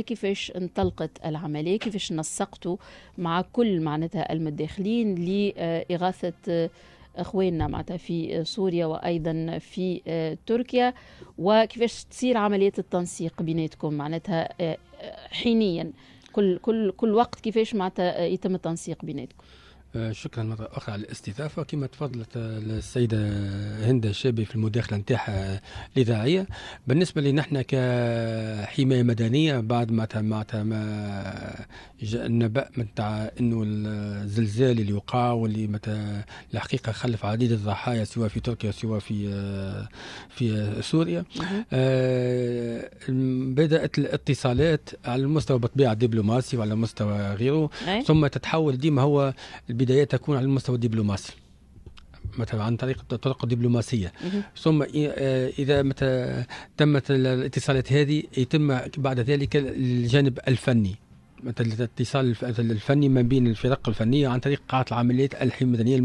كيفاش انطلقت العملية كيفاش نسقتوا مع كل معناتها المتداخلين لإغاثة آه، اخواننا معناتها في آه، سوريا وايضا في آه، تركيا وكيفاش تصير عمليه التنسيق بيناتكم معناتها حينيا كل كل كل وقت كيفاش معناتها يتم التنسيق بيناتكم آه، شكرا مرة أخرى على الاستضافة كما تفضلت آه، السيدة هند الشابي في المداخلة نتاعها الإذاعية بالنسبة لنا نحن كحماية مدنية بعد ما معناتها ما جاء النبأ نتاع أنه الزلزال اللي وقع واللي متى الحقيقة خلف عديد الضحايا سواء في تركيا سواء في آه، في سوريا بدأت الاتصالات على المستوى بالطبيعة الدبلوماسي وعلى مستوى غيره ثم تتحول ديما هو البداية تكون على المستوى الدبلوماسي مثلا عن طريق الطرق الدبلوماسيه ثم آه، اذا متى تمت الاتصالات هذه يتم بعد ذلك الجانب الفني الاتصال الفني ما بين الفرق الفنيه عن طريق قاعه العمليات المدنيه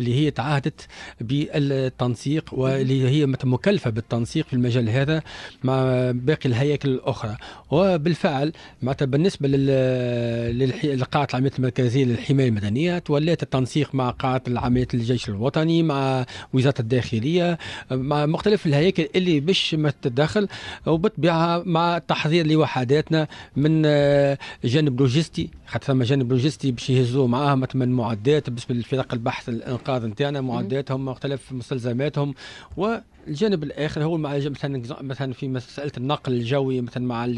اللي هي تعهدت بالتنسيق واللي هي مكلفه بالتنسيق في المجال هذا مع باقي الهياكل الاخرى وبالفعل معناتها بالنسبه لقاعه العمليات المركزيه للحمايه المدنيه توليت التنسيق مع قاعه العمليات الجيش الوطني مع وزاره الداخليه مع مختلف الهياكل اللي باش ما تتدخل وبالطبيعه مع تحضير لوحداتنا من جانب لوجيستي حتى ثم جانب لوجيستي باش يهزوا معاهم من معدات بالنسبه للفرق البحث الانقاذ نتاعنا معداتهم مختلف مستلزماتهم و الجانب الاخر هو مع مثلا مثلا في مساله النقل الجوي مثلا مع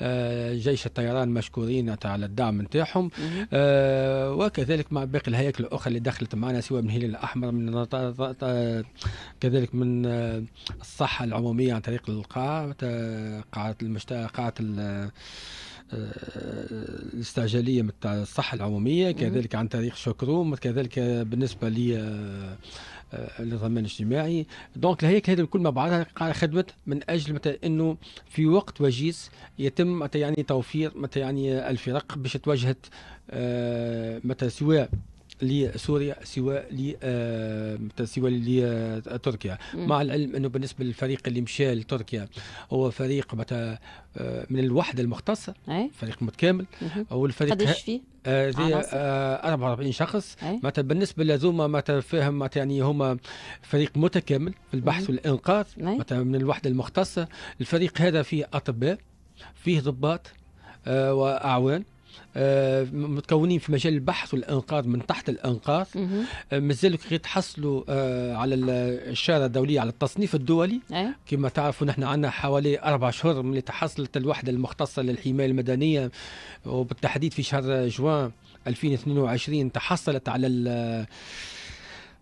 آه، جيش الطيران مشكورين على الدعم نتاعهم آه، وكذلك مع باقي الهياكل الاخرى اللي دخلت معنا سواء من الهلال الاحمر من آه، كذلك من الصحه العموميه عن طريق القاعه قاعه المشتاق قاعه الاستعجاليه متاع الصحه العموميه كذلك عن طريق شكروم كذلك بالنسبه ل آه، آه، للضمان الاجتماعي دونك لهيك هذا الكل مع بعضها خدمت من اجل متى انه في وقت وجيز يتم متى يعني توفير متى يعني الفرق باش تواجهت آه، متى سواء لسوريا سوى سوى لتركيا آه، مع العلم انه بالنسبه للفريق اللي مشى لتركيا هو فريق متى آه، من الوحده المختصه فريق متكامل او الفريق قداش فيه؟ آه آه 44 شخص معناتها بالنسبه لهذوما معناتها فاهم معناتها يعني هما فريق متكامل في البحث والانقاذ معناتها من الوحده المختصه الفريق هذا فيه اطباء فيه ضباط آه واعوان آه، متكونين في مجال البحث والانقاذ من تحت الانقاذ آه، مازالوا كي تحصلوا آه، على الشارة الدوليه على التصنيف الدولي أيه؟ كما تعرفوا نحن عندنا حوالي اربع شهور من تحصلت الوحده المختصه للحمايه المدنيه وبالتحديد في شهر جوان 2022 تحصلت على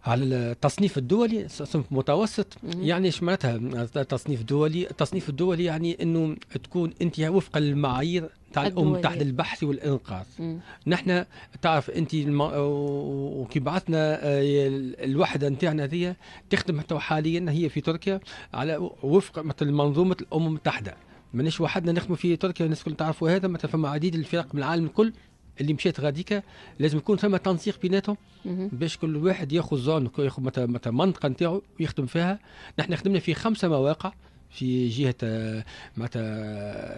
على التصنيف الدولي صنف متوسط يعني ايش معناتها تصنيف دولي التصنيف الدولي يعني انه تكون انت وفق المعايير تاع الام تحت البحث والانقاذ نحن تعرف انت الم... وكي بعثنا آه، الوحده نتاعنا هذه تخدم حتى حاليا هي في تركيا على وفق مثل منظومه الامم المتحده مانيش وحدنا نخدموا في تركيا الناس كل تعرفوا هذا مثلا فما عديد الفرق من العالم الكل اللي مشات غاديكا لازم يكون ثم تنسيق بيناتهم باش كل واحد ياخذ زون ياخذ منطقه نتاعو ويخدم فيها نحن خدمنا في خمسه مواقع في جهه آه، معناتها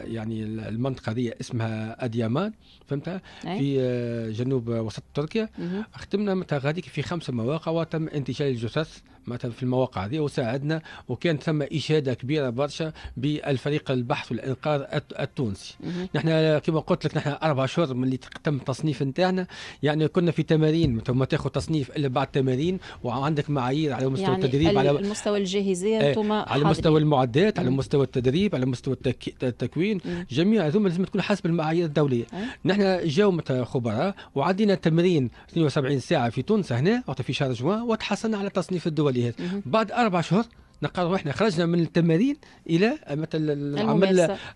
يعني المنطقه هذه اسمها اديامان فهمت في آه، جنوب آه، وسط تركيا خدمنا معناتها غاديك في خمسه مواقع وتم انتشال الجثث مثلا في المواقع هذه وساعدنا وكان ثم اشاده كبيره برشا بالفريق البحث والانقاذ التونسي نحن كما قلت لك نحن اربع شهور من اللي تم التصنيف نتاعنا يعني كنا في تمارين ثم تاخذ تصنيف الا بعد تمارين وعندك معايير على مستوى يعني التدريب على مستوى الجاهزيه انتم إيه، آه على مستوى المعدات على مستوى التدريب على مستوى التكوين جميع هذوما لازم تكون حسب المعايير الدوليه إيه. نحن جاو خبراء وعدينا تمرين 72 ساعه في تونس هنا في شهر جوان وتحصلنا على التصنيف الدولي ديت بعد اربع شهور نقروا احنا خرجنا من التمارين الى مثلا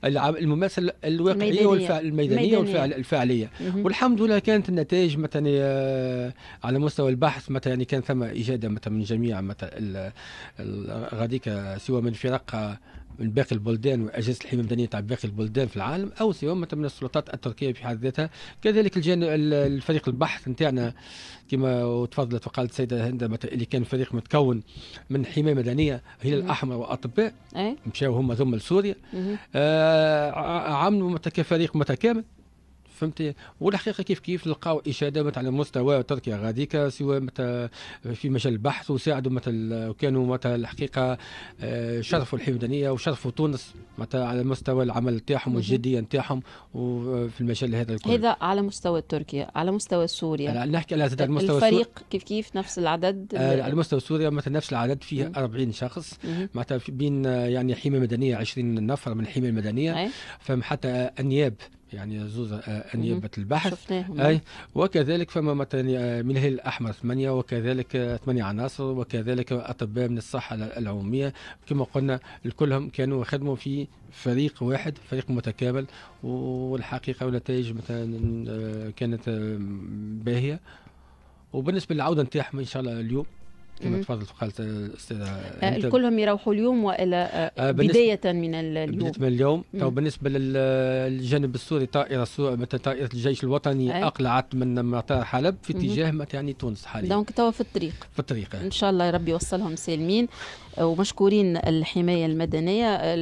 العمل الممارسة الواقعيه والفعل الميدانيه والفعل الفعليه والحمد لله كانت النتائج مثلا آه، على مستوى البحث مثلا يعني كان ثم اجاده مثلا من جميع مثلا غاديك سواء من فرق آه، من باقي البلدان واجهزه الحمايه المدنيه تاع باقي البلدان في العالم او سواء من السلطات التركيه في حد ذاتها كذلك الفريق البحث نتاعنا كما تفضلت وقالت السيده هند اللي كان فريق متكون من حمايه مدنيه هلال الاحمر واطباء إيه. مشاو هما ثم لسوريا آه عملوا كفريق متكامل فهمتي والحقيقه كيف كيف نلقاو اشاده مثلا على مستوى تركيا غاديك سواء في مجال البحث وساعدوا مثلا وكانوا مثلا الحقيقه آه، شرفوا الحمدانيه وشرفوا تونس مثلا على مستوى العمل نتاعهم والجديه نتاعهم وفي المجال هذا الكل هذا على مستوى تركيا على مستوى سوريا نحكي على مستوى الفريق كيف كيف نفس العدد آه، على مستوى سوريا مثلا نفس العدد فيه مم. 40 شخص معناتها بين آه، يعني حمايه مدنيه 20 نفر من الحمايه المدنيه فهم حتى النياب يعني زوز أنيبة آه، البحث شفناهم أي وكذلك فما مثلا آه، من الهلال الأحمر ثمانية وكذلك آه، ثمانية عناصر وكذلك أطباء من الصحة العمومية كما قلنا كلهم كانوا خدموا في فريق واحد فريق متكامل والحقيقة والنتائج مثلا كانت باهية وبالنسبة للعودة نتاعهم إن شاء الله اليوم كما تفضلت وقالت الاستاذه آه، كلهم يروحوا اليوم والى آه، آه، بدايه من اليوم بدايه من اليوم تو بالنسبه للجانب السوري طائره سو... طائره الجيش الوطني أي. اقلعت من مطار حلب في اتجاه يعني تونس حاليا دونك توا في الطريق في الطريق ان شاء الله ربي يوصلهم سالمين ومشكورين الحمايه المدنيه